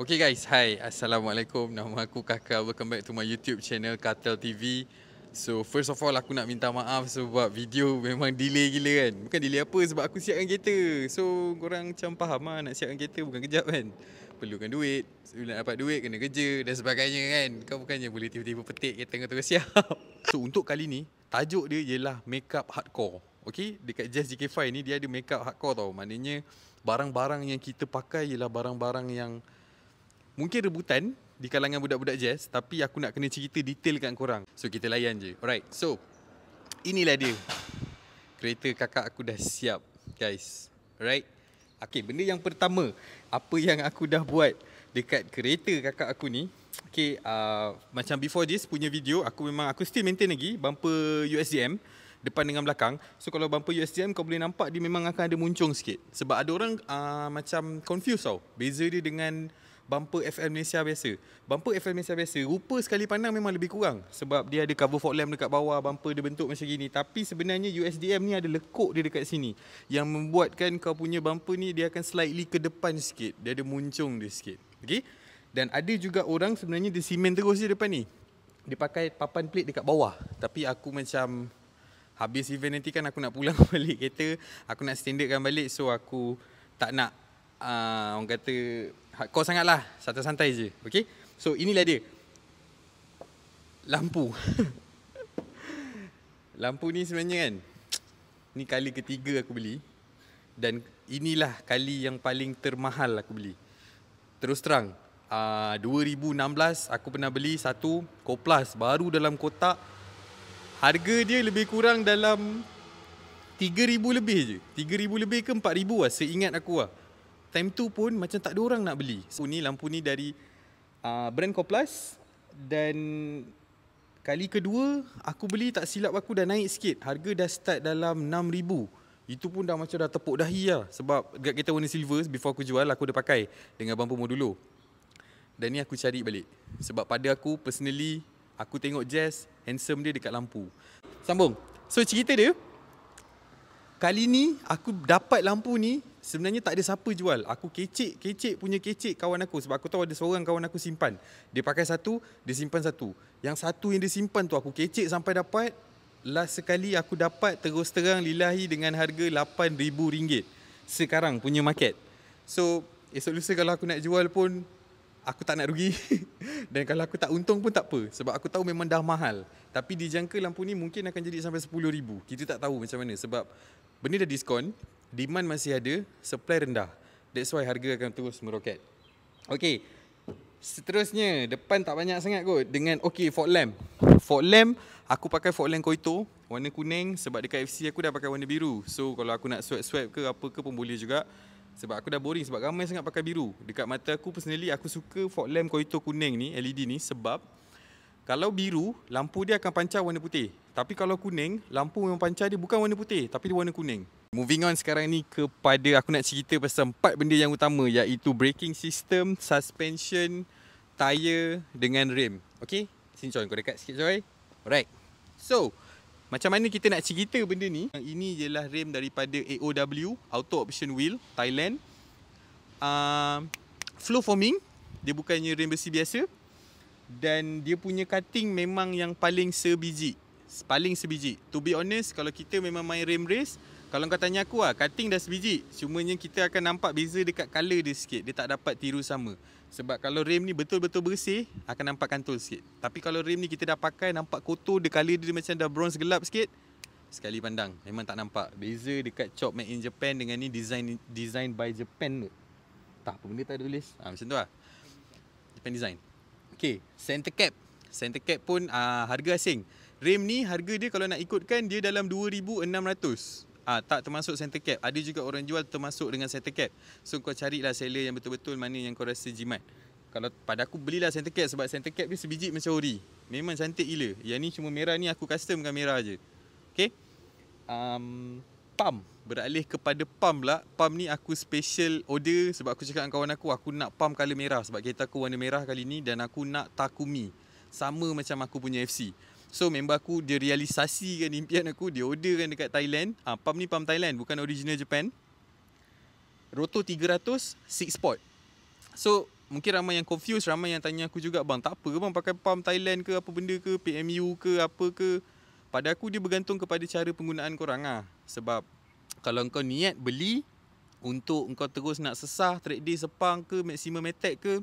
Okay guys, hi. Assalamualaikum. Nama aku Kakak. Welcome back to my YouTube channel Kartel TV. So first of all aku nak minta maaf sebab video memang delay gila kan. Bukan delay apa sebab aku siapkan kereta. So korang macam faham lah nak siapkan kereta bukan kejap kan. Perlukan duit. Bila nak dapat duit kena kerja dan sebagainya kan. Kau bukannya boleh tiba-tiba petik kereta kau terus siap. so untuk kali ni tajuk dia ialah makeup hardcore. Okay, dekat Jazz GK5 ni dia ada makeup hardcore tau. Maknanya barang-barang yang kita pakai ialah barang-barang yang mungkin rebutan di kalangan budak-budak jazz tapi aku nak kena cerita detail kat korang. So kita layan je. Alright. So inilah dia. Kereta kakak aku dah siap, guys. Alright. Okay, benda yang pertama apa yang aku dah buat dekat kereta kakak aku ni Okay, uh, macam before this punya video aku memang aku still maintain lagi bumper USDM depan dengan belakang. So kalau bumper USDM kau boleh nampak dia memang akan ada muncung sikit. Sebab ada orang uh, macam confused tau. Beza dia dengan bumper FM Malaysia biasa. Bumper FM Malaysia biasa, rupa sekali pandang memang lebih kurang sebab dia ada cover fog lamp dekat bawah, bumper dia bentuk macam gini. Tapi sebenarnya USDM ni ada lekuk dia dekat sini yang membuatkan kau punya bumper ni dia akan slightly ke depan sikit. Dia ada muncung dia sikit. Okey? Dan ada juga orang sebenarnya dia simen terus je depan ni. Dia pakai papan plate dekat bawah. Tapi aku macam habis event nanti kan aku nak pulang balik kereta, aku nak standardkan balik so aku tak nak uh, orang kata hardcore sangatlah. Santai-santai je. Okay? So, inilah dia. Lampu. Lampu ni sebenarnya kan. Ni kali ketiga aku beli. Dan inilah kali yang paling termahal aku beli. Terus terang. Uh, ah, 2016 aku pernah beli satu Koplas baru dalam kotak. Harga dia lebih kurang dalam 3000 lebih je. 3000 lebih ke 4000 lah seingat aku lah time tu pun macam tak ada orang nak beli. So ni lampu ni dari uh, brand Koplas dan kali kedua aku beli tak silap aku dah naik sikit. Harga dah start dalam 6000. Itu pun dah macam dah tepuk dahi lah sebab dekat kereta warna silver before aku jual aku dah pakai dengan bumper modulo. Dan ni aku cari balik. Sebab pada aku personally aku tengok jazz handsome dia dekat lampu. Sambung. So cerita dia Kali ni aku dapat lampu ni sebenarnya tak ada siapa jual. Aku kecik, kecik punya kecik kawan aku sebab aku tahu ada seorang kawan aku simpan. Dia pakai satu, dia simpan satu. Yang satu yang dia simpan tu aku kecik sampai dapat last sekali aku dapat terus terang lilahi dengan harga RM8000 sekarang punya market. So, esok lusa kalau aku nak jual pun aku tak nak rugi dan kalau aku tak untung pun tak apa sebab aku tahu memang dah mahal. Tapi dijangka lampu ni mungkin akan jadi sampai RM10000. Kita tak tahu macam mana sebab benda dah diskon demand masih ada, supply rendah. That's why harga akan terus meroket. Okay. Seterusnya, depan tak banyak sangat kot. Dengan, okay, fog lamp. Fog lamp, aku pakai fog lamp koito. Warna kuning sebab dekat FC aku dah pakai warna biru. So, kalau aku nak swap-swap ke apa ke pun boleh juga. Sebab aku dah boring sebab ramai sangat pakai biru. Dekat mata aku personally, aku suka fog lamp koito kuning ni, LED ni sebab kalau biru, lampu dia akan pancar warna putih. Tapi kalau kuning, lampu yang pancar dia bukan warna putih tapi dia warna kuning. Moving on sekarang ni kepada aku nak cerita pasal empat benda yang utama iaitu braking system, suspension, tyre dengan rim. Okay? Sini Joy, kau dekat sikit Joy. Alright. So, macam mana kita nak cerita benda ni? Yang ini ialah rim daripada AOW, Auto Option Wheel, Thailand. Uh, flow forming. Dia bukannya rim besi biasa. Dan dia punya cutting memang yang paling sebiji. Paling sebiji. To be honest, kalau kita memang main rim race, kalau kau tanya aku lah, cutting dah sebiji. Cumanya kita akan nampak beza dekat colour dia sikit. Dia tak dapat tiru sama. Sebab kalau rim ni betul-betul bersih, akan nampak kantul sikit. Tapi kalau rim ni kita dah pakai, nampak kotor, dia colour dia macam dah bronze gelap sikit. Sekali pandang, memang tak nampak. Beza dekat chop made in Japan dengan ni design design by Japan tu. Tak apa benda tak ada tulis. Ha, macam tu lah. Japan design. Okay, center cap. Center cap pun uh, harga asing. Rim ni harga dia kalau nak ikutkan, dia dalam 2600 Ah, tak termasuk center cap. Ada juga orang jual termasuk dengan center cap. So kau carilah seller yang betul-betul mana yang kau rasa jimat. Kalau pada aku belilah center cap sebab center cap ni sebiji macam ori. Memang cantik gila. Yang ni cuma merah ni aku custom customkan merah aje. Okay. Um, pump. Beralih kepada pam pula. Pam ni aku special order sebab aku cakap dengan kawan aku. Aku nak pam colour merah sebab kereta aku warna merah kali ni. Dan aku nak Takumi. Sama macam aku punya FC. So member aku dia realisasikan impian aku, dia orderkan dekat Thailand. Ah, pam ni pam Thailand, bukan original Japan. Roto 300 6 spot. So mungkin ramai yang confused, ramai yang tanya aku juga bang, tak apa bang pakai pam Thailand ke apa benda ke PMU ke apa ke. Pada aku dia bergantung kepada cara penggunaan kau orang ah. Sebab kalau kau niat beli untuk kau terus nak sesah trade day sepang ke maximum attack ke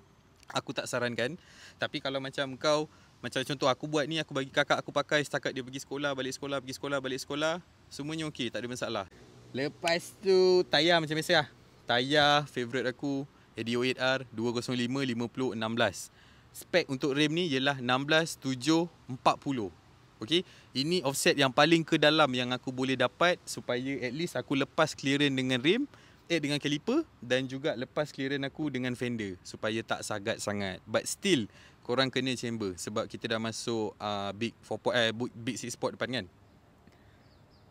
aku tak sarankan. Tapi kalau macam kau macam contoh aku buat ni aku bagi kakak aku pakai setakat dia pergi sekolah, balik sekolah, pergi sekolah, balik sekolah, semuanya okey, tak ada masalah. Lepas tu tayar macam biasa lah. Tayar favorite aku ADO8R 205 50 Spek untuk rim ni ialah 16-7-40 Okay Ini offset yang paling ke dalam yang aku boleh dapat Supaya at least aku lepas clearance dengan rim Eh dengan caliper Dan juga lepas clearance aku dengan fender Supaya tak sagat sangat But still korang kena chamber sebab kita dah masuk uh, big four po- eh, big six spot depan kan.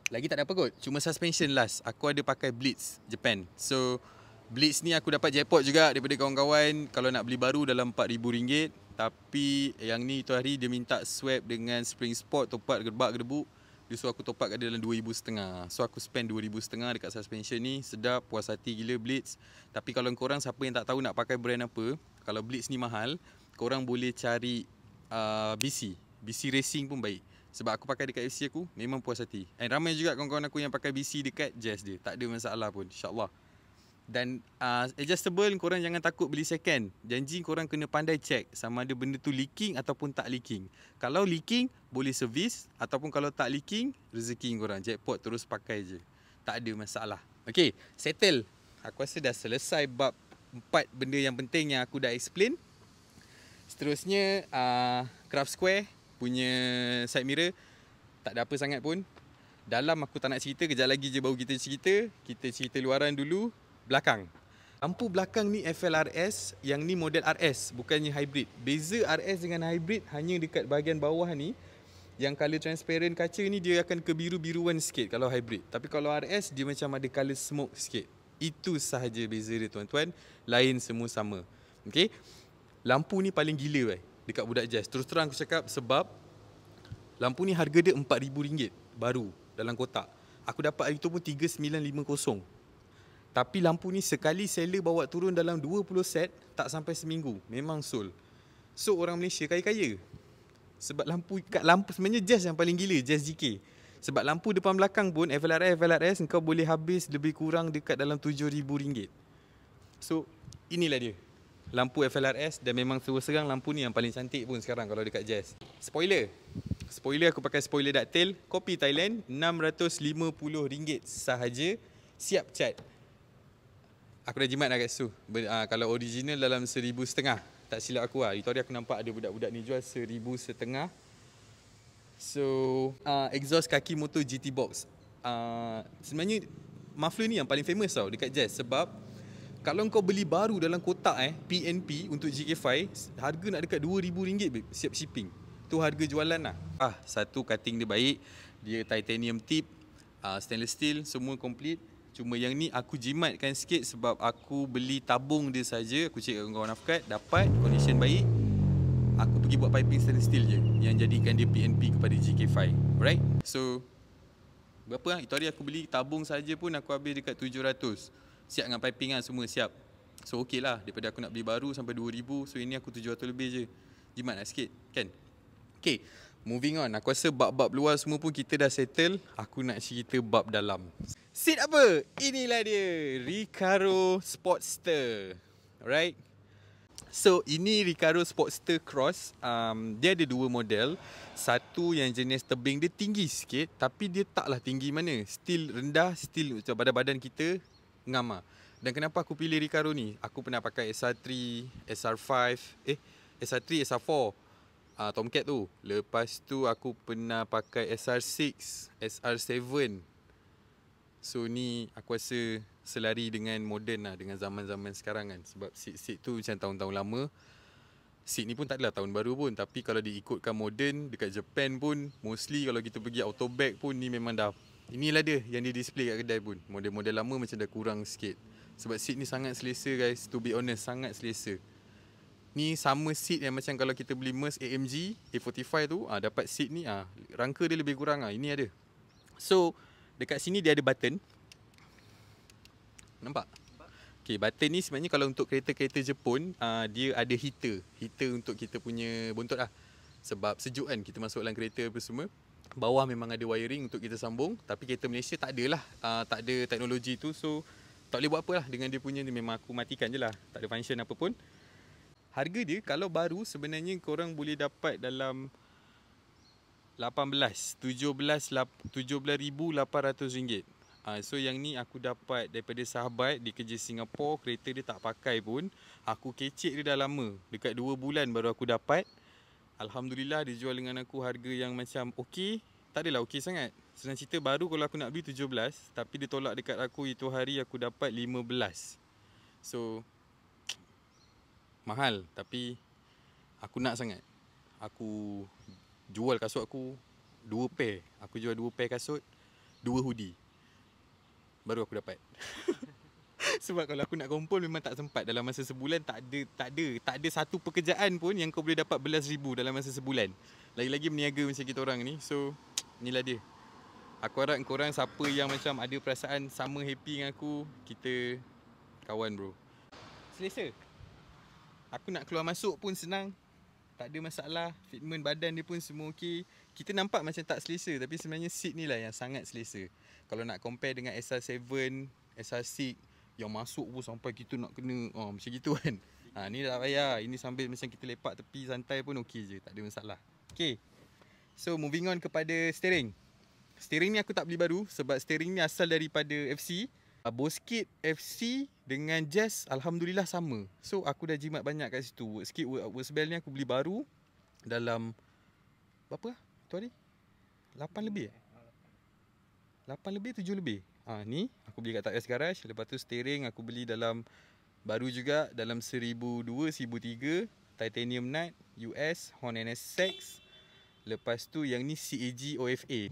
Lagi tak ada apa kot. Cuma suspension last. Aku ada pakai Blitz Japan. So Blitz ni aku dapat jackpot juga daripada kawan-kawan kalau nak beli baru dalam rm ringgit. tapi yang ni tu hari dia minta swap dengan spring spot topat gerbak gerbu. dia suruh aku topat kat dalam RM2,500 so aku spend RM2,500 dekat suspension ni sedap puas hati gila Blitz tapi kalau korang siapa yang tak tahu nak pakai brand apa kalau Blitz ni mahal korang boleh cari uh, BC. BC Racing pun baik. Sebab aku pakai dekat FC aku, memang puas hati. And ramai juga kawan-kawan aku yang pakai BC dekat Jazz dia. Tak ada masalah pun, insyaAllah. Dan uh, adjustable, korang jangan takut beli second. Janji korang kena pandai check sama ada benda tu leaking ataupun tak leaking. Kalau leaking, boleh servis. Ataupun kalau tak leaking, rezeki korang. Jackpot terus pakai je. Tak ada masalah. Okay, settle. Aku rasa dah selesai bab empat benda yang penting yang aku dah explain. Seterusnya uh, Craft Square punya side mirror Tak ada apa sangat pun Dalam aku tak nak cerita Kejap lagi je baru kita cerita Kita cerita luaran dulu Belakang Lampu belakang ni FLRS Yang ni model RS Bukannya hybrid Beza RS dengan hybrid Hanya dekat bahagian bawah ni Yang colour transparent kaca ni Dia akan kebiru-biruan sikit Kalau hybrid Tapi kalau RS Dia macam ada colour smoke sikit Itu sahaja beza dia tuan-tuan Lain semua sama Okay lampu ni paling gila weh dekat budak jazz. Terus terang aku cakap sebab lampu ni harga dia RM4000 baru dalam kotak. Aku dapat hari tu pun 3950. Tapi lampu ni sekali seller bawa turun dalam 20 set tak sampai seminggu. Memang sold. So orang Malaysia kaya-kaya. Sebab lampu kat lampu sebenarnya jazz yang paling gila, jazz GK. Sebab lampu depan belakang pun FLRS FLRS kau boleh habis lebih kurang dekat dalam RM7000. So inilah dia lampu FLRS dan memang terus serang lampu ni yang paling cantik pun sekarang kalau dekat Jazz. Spoiler. Spoiler aku pakai spoiler ductile. Kopi Thailand RM650 sahaja. Siap cat. Aku dah jimat lah kat situ. Ber, uh, kalau original dalam seribu setengah. Tak silap aku lah. Itu hari aku nampak ada budak-budak ni jual seribu setengah. So, uh, exhaust kaki motor GT Box. Uh, sebenarnya, muffler ni yang paling famous tau dekat Jazz. Sebab kalau kau beli baru dalam kotak eh PNP untuk GK5 harga nak dekat RM2000 siap shipping. Tu harga jualan lah. Ah, satu cutting dia baik, dia titanium tip, uh, stainless steel semua complete. Cuma yang ni aku jimatkan sikit sebab aku beli tabung dia saja, aku check dengan kawan nafkat, dapat condition baik. Aku pergi buat piping stainless steel je yang jadikan dia PNP kepada GK5. Alright? So berapa lah? Itu hari aku beli tabung saja pun aku habis dekat 700. Siap dengan piping kan semua siap So okey lah daripada aku nak beli baru sampai 2000 So ini aku 700 lebih je Jimat lah sikit kan Okay moving on Aku rasa bab-bab luar semua pun kita dah settle Aku nak cerita bab dalam Seat apa? Inilah dia Ricaro Sportster Alright So ini Ricaro Sportster Cross um, Dia ada dua model Satu yang jenis tebing dia tinggi sikit Tapi dia taklah tinggi mana Still rendah Still pada badan kita Ngama. Ah. Dan kenapa aku pilih Ricaro ni? Aku pernah pakai SR3, SR5, eh SR3, SR4 uh, ah, Tomcat tu. Lepas tu aku pernah pakai SR6, SR7. So ni aku rasa selari dengan moden lah dengan zaman-zaman sekarang kan sebab seat-seat tu macam tahun-tahun lama seat ni pun tak adalah tahun baru pun tapi kalau diikutkan moden dekat Japan pun mostly kalau kita pergi auto pun ni memang dah Inilah dia yang di display kat kedai pun. Model-model lama macam dah kurang sikit. Sebab seat ni sangat selesa guys. To be honest, sangat selesa. Ni sama seat yang macam kalau kita beli Merc AMG A45 tu. ha, dapat seat ni. Ah ha, rangka dia lebih kurang ah. Ha. Ini ada. So, dekat sini dia ada button. Nampak? Okay, button ni sebenarnya kalau untuk kereta-kereta Jepun, uh, dia ada heater. Heater untuk kita punya bontot lah. Sebab sejuk kan kita masuk dalam kereta apa semua bawah memang ada wiring untuk kita sambung tapi kereta Malaysia tak adalah uh, tak ada teknologi tu so tak boleh buat lah dengan dia punya ni memang aku matikan je lah tak ada function apa pun harga dia kalau baru sebenarnya korang boleh dapat dalam 18 17 RM17,800 uh, so yang ni aku dapat daripada sahabat di kerja Singapura kereta dia tak pakai pun aku kecek dia dah lama dekat 2 bulan baru aku dapat Alhamdulillah dia jual dengan aku harga yang macam okey. Tak adalah okey sangat. Senang cerita baru kalau aku nak beli 17. Tapi dia tolak dekat aku itu hari aku dapat 15. So. Mahal. Tapi. Aku nak sangat. Aku jual kasut aku. Dua pair. Aku jual dua pair kasut. Dua hoodie. Baru aku dapat. Sebab kalau aku nak kumpul memang tak sempat dalam masa sebulan tak ada tak ada tak ada satu pekerjaan pun yang kau boleh dapat belas ribu dalam masa sebulan. Lagi-lagi berniaga macam kita orang ni. So inilah dia. Aku harap orang siapa yang macam ada perasaan sama happy dengan aku, kita kawan bro. Selesa. Aku nak keluar masuk pun senang. Tak ada masalah, fitment badan dia pun semua okey. Kita nampak macam tak selesa tapi sebenarnya seat ni lah yang sangat selesa. Kalau nak compare dengan SR7, SR6, yang masuk pun sampai kita nak kena ha, macam gitu kan ha, ni tak payah ini sambil macam kita lepak tepi santai pun okey je tak ada masalah Okay. so moving on kepada steering steering ni aku tak beli baru sebab steering ni asal daripada FC ah, Boskit FC dengan Jazz Alhamdulillah sama So aku dah jimat banyak kat situ Boskit Worst ni aku beli baru Dalam Berapa lah tu hari? 8 lebih eh? 8 lebih 7 lebih Ha, ni aku beli kat Tak Rest Garage. Lepas tu steering aku beli dalam baru juga dalam 1002, 1003. Titanium nut, US, Horn NSX. Lepas tu yang ni CAG OFA.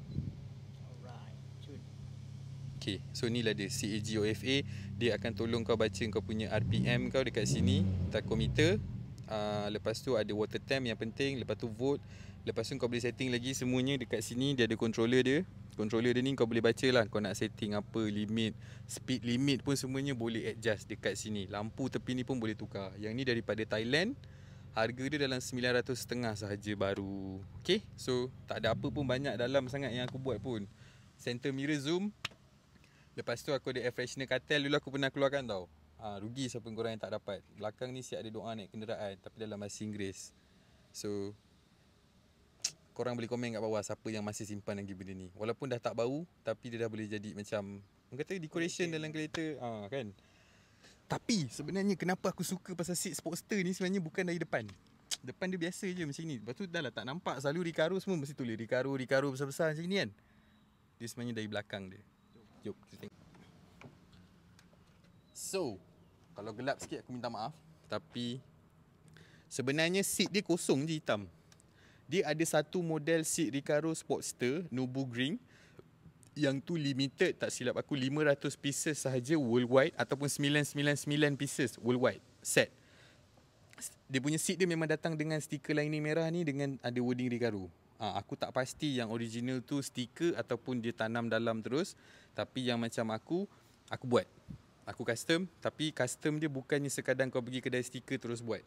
Okay, so ni lah dia CAG OFA. Dia akan tolong kau baca kau punya RPM kau dekat sini. Tachometer. Uh, lepas tu ada water temp yang penting. Lepas tu volt. Lepas tu kau boleh setting lagi semuanya dekat sini. Dia ada controller dia controller dia ni kau boleh baca lah kau nak setting apa limit speed limit pun semuanya boleh adjust dekat sini lampu tepi ni pun boleh tukar yang ni daripada Thailand harga dia dalam 900 setengah sahaja baru Okay, so tak ada apa pun banyak dalam sangat yang aku buat pun center mirror zoom lepas tu aku ada air freshener katel dulu aku pernah keluarkan tau ha, rugi siapa korang yang tak dapat belakang ni siap ada doa naik kenderaan tapi dalam masih Inggeris so korang boleh komen kat bawah siapa yang masih simpan lagi benda ni. Walaupun dah tak bau tapi dia dah boleh jadi macam orang kata decoration dalam kereta ah ha, kan. Tapi sebenarnya kenapa aku suka pasal seat Sportster ni sebenarnya bukan dari depan. Depan dia biasa je macam ni. Lepas tu dah lah tak nampak selalu Ricaro semua mesti tulis Ricaro, Ricaro besar-besar macam ni kan. Dia sebenarnya dari belakang dia. Jom kita tengok. So, kalau gelap sikit aku minta maaf. Tapi sebenarnya seat dia kosong je hitam dia ada satu model Sid Ricardo Sportster Nubu Green yang tu limited tak silap aku 500 pieces sahaja worldwide ataupun 999 pieces worldwide set dia punya seat dia memang datang dengan stiker lining merah ni dengan ada wording Ricardo ha, ah, aku tak pasti yang original tu stiker ataupun dia tanam dalam terus tapi yang macam aku aku buat aku custom tapi custom dia bukannya sekadang kau pergi kedai stiker terus buat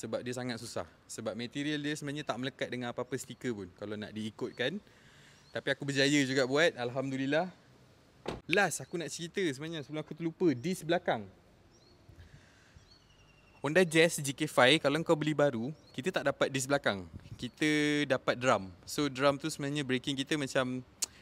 sebab dia sangat susah sebab material dia sebenarnya tak melekat dengan apa-apa stiker pun kalau nak diikutkan tapi aku berjaya juga buat alhamdulillah last aku nak cerita sebenarnya sebelum aku terlupa disk belakang Honda Jazz GK5 kalau kau beli baru kita tak dapat disk belakang kita dapat drum so drum tu sebenarnya breaking kita macam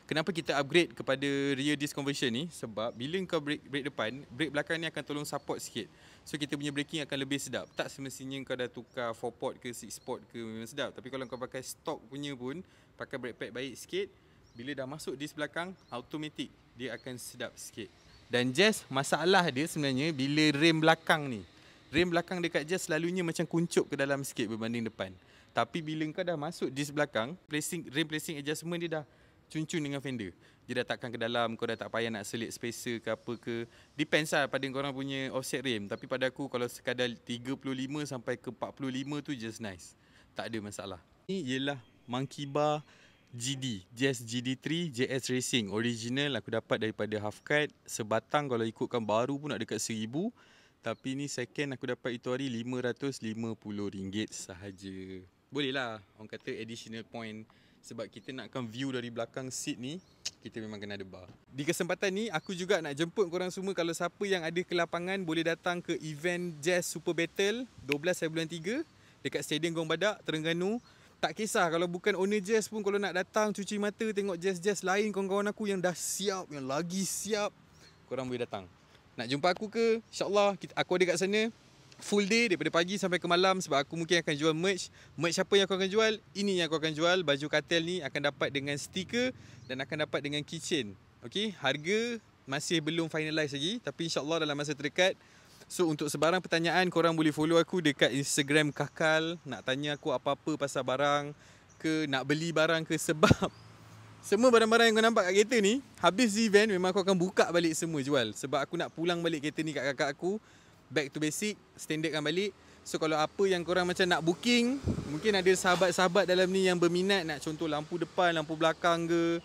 kenapa kita upgrade kepada rear disc conversion ni sebab bila kau brake brake depan brake belakang ni akan tolong support sikit so kita punya braking akan lebih sedap tak semestinya kau dah tukar four port ke six port ke memang sedap tapi kalau kau pakai stock punya pun pakai brake pad baik sikit bila dah masuk disc belakang automatic dia akan sedap sikit dan jazz masalah dia sebenarnya bila rim belakang ni rim belakang dekat jazz selalunya macam kuncup ke dalam sikit berbanding depan tapi bila kau dah masuk disc belakang placing rim placing adjustment dia dah cun-cun dengan fender. Dia datangkan ke dalam, kau dah tak payah nak selit spacer ke apa ke. Depends lah pada korang punya offset rim. Tapi pada aku kalau sekadar 35 sampai ke 45 tu just nice. Tak ada masalah. Ini ialah Monkey Bar GD. JS GD3 JS Racing. Original aku dapat daripada half cut. Sebatang kalau ikutkan baru pun nak dekat 1000 Tapi ni second aku dapat itu hari RM550 sahaja. Boleh lah. Orang kata additional point sebab kita nakkan view dari belakang seat ni kita memang kena ada bar. Di kesempatan ni aku juga nak jemput korang semua kalau siapa yang ada ke lapangan boleh datang ke event Jazz Super Battle 12 bulan 3 dekat Stadium Gong Badak Terengganu. Tak kisah kalau bukan owner Jazz pun kalau nak datang cuci mata tengok Jazz-Jazz lain kawan-kawan aku yang dah siap yang lagi siap korang boleh datang. Nak jumpa aku ke? InsyaAllah aku ada kat sana full day daripada pagi sampai ke malam sebab aku mungkin akan jual merch. Merch siapa yang aku akan jual? Ini yang aku akan jual. Baju katil ni akan dapat dengan stiker dan akan dapat dengan kitchen. Okey, harga masih belum finalize lagi tapi insyaAllah dalam masa terdekat So untuk sebarang pertanyaan korang boleh follow aku dekat Instagram Kakal Nak tanya aku apa-apa pasal barang ke nak beli barang ke sebab Semua barang-barang yang kau nampak kat kereta ni Habis event memang aku akan buka balik semua jual Sebab aku nak pulang balik kereta ni kat kakak aku back to basic standardkan balik so kalau apa yang korang macam nak booking mungkin ada sahabat-sahabat dalam ni yang berminat nak contoh lampu depan lampu belakang ke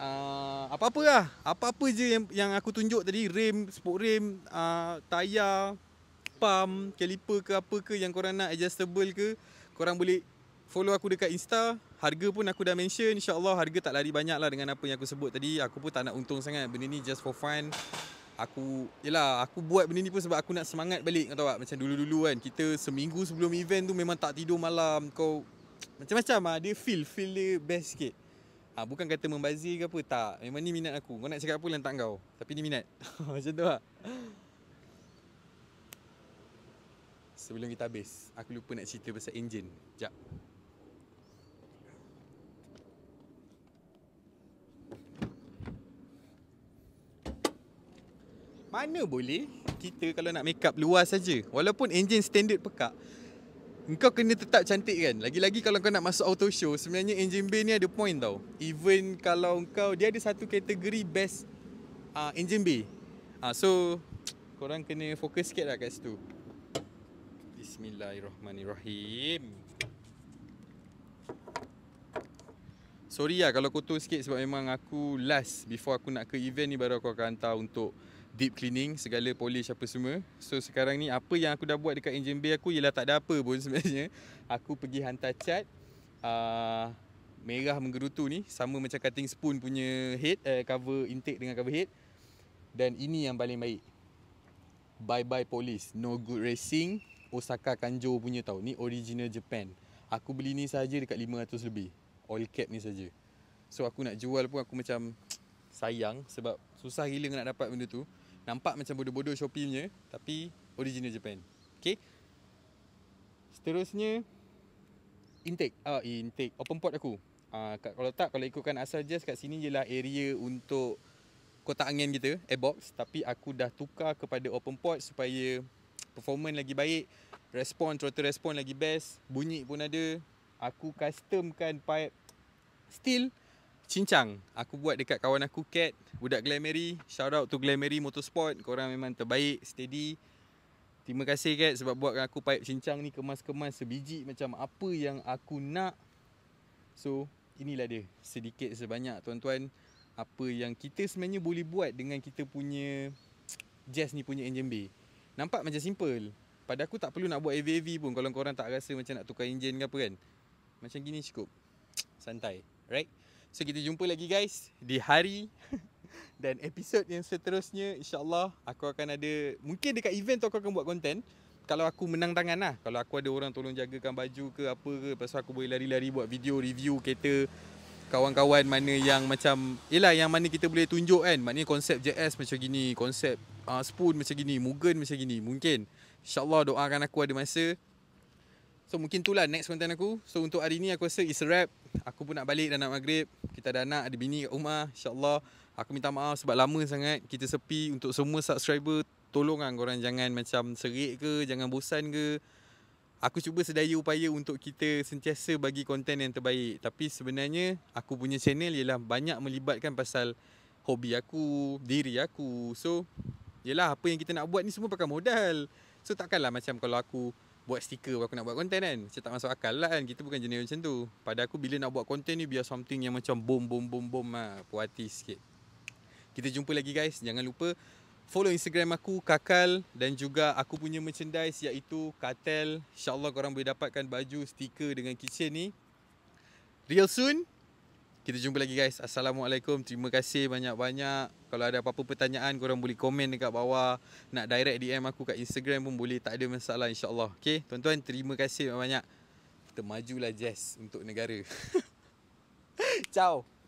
uh, apa-apa lah apa-apa je yang, yang aku tunjuk tadi rim spoke rim uh, tayar pump caliper ke apa ke yang korang nak adjustable ke korang boleh follow aku dekat insta harga pun aku dah mention insyaallah harga tak lari banyak lah dengan apa yang aku sebut tadi aku pun tak nak untung sangat benda ni just for fun aku yalah aku buat benda ni pun sebab aku nak semangat balik kau tahu tak macam dulu-dulu kan kita seminggu sebelum event tu memang tak tidur malam kau macam-macam ada ah, dia feel feel dia best sikit ah ha, bukan kata membazir ke apa tak memang ni minat aku kau nak cakap apa lantak kau tapi ni minat macam tu ah sebelum kita habis aku lupa nak cerita pasal enjin jap Mana boleh kita kalau nak makeup luar saja walaupun engine standard pekak engkau kena tetap cantik kan lagi-lagi kalau kau nak masuk auto show sebenarnya engine bay ni ada point tau even kalau kau dia ada satu kategori best uh, engine bay uh, so korang kena fokus sikit lah kat situ Bismillahirrahmanirrahim Sorry lah kalau kotor sikit sebab memang aku last Before aku nak ke event ni baru aku akan hantar untuk deep cleaning segala polish apa semua so sekarang ni apa yang aku dah buat dekat engine bay aku ialah tak ada apa pun sebenarnya aku pergi hantar cat uh, ah, merah menggerutu ni sama macam cutting spoon punya head uh, cover intake dengan cover head dan ini yang paling baik bye bye polish no good racing Osaka Kanjo punya tau ni original Japan aku beli ni saja dekat 500 lebih oil cap ni saja so aku nak jual pun aku macam sayang sebab susah gila nak dapat benda tu. Nampak macam bodoh-bodoh Shopee punya Tapi original Japan Okay Seterusnya Intake oh, Intake Open port aku uh, Kalau tak Kalau ikutkan asal just Kat sini ialah area untuk Kotak angin kita Airbox Tapi aku dah tukar kepada open port Supaya Performance lagi baik Respon Throttle respon lagi best Bunyi pun ada Aku customkan pipe Still Cincang Aku buat dekat kawan aku Kat Budak Glamery Shout out to Glamery Motorsport kau orang memang terbaik Steady Terima kasih Kat Sebab buatkan aku pipe cincang ni Kemas-kemas sebiji Macam apa yang aku nak So Inilah dia Sedikit sebanyak tuan-tuan Apa yang kita sebenarnya boleh buat Dengan kita punya Jazz ni punya engine bay Nampak macam simple Pada aku tak perlu nak buat AVAV pun Kalau kau orang tak rasa macam nak tukar engine ke apa kan Macam gini cukup Santai Right? So kita jumpa lagi guys di hari dan episod yang seterusnya insyaallah aku akan ada mungkin dekat event tu aku akan buat konten kalau aku menang tangan lah kalau aku ada orang tolong jagakan baju ke apa ke pasal aku boleh lari-lari buat video review kereta kawan-kawan mana yang macam yalah yang mana kita boleh tunjuk kan maknanya konsep JS macam gini konsep uh, spoon macam gini mugen macam gini mungkin insyaallah doakan aku ada masa so mungkin tu lah next konten aku so untuk hari ni aku rasa it's a wrap aku pun nak balik dan nak maghrib Kita ada anak, ada bini kat rumah InsyaAllah Aku minta maaf sebab lama sangat Kita sepi untuk semua subscriber Tolong kan korang jangan macam serik ke Jangan bosan ke Aku cuba sedaya upaya untuk kita sentiasa bagi konten yang terbaik Tapi sebenarnya aku punya channel ialah banyak melibatkan pasal hobi aku, diri aku So, ialah apa yang kita nak buat ni semua pakai modal So takkanlah macam kalau aku buat stiker aku nak buat konten kan Macam tak masuk akal lah kan Kita bukan jenis macam tu Pada aku bila nak buat konten ni Biar something yang macam Boom boom boom boom lah Puati sikit Kita jumpa lagi guys Jangan lupa Follow Instagram aku Kakal Dan juga aku punya merchandise Iaitu Katel InsyaAllah korang boleh dapatkan Baju stiker dengan kitchen ni Real soon kita jumpa lagi guys. Assalamualaikum. Terima kasih banyak-banyak. Kalau ada apa-apa pertanyaan, korang boleh komen dekat bawah. Nak direct DM aku kat Instagram pun boleh. Tak ada masalah insyaAllah. Okay. Tuan-tuan, terima kasih banyak-banyak. Kita majulah Jess untuk negara. Ciao.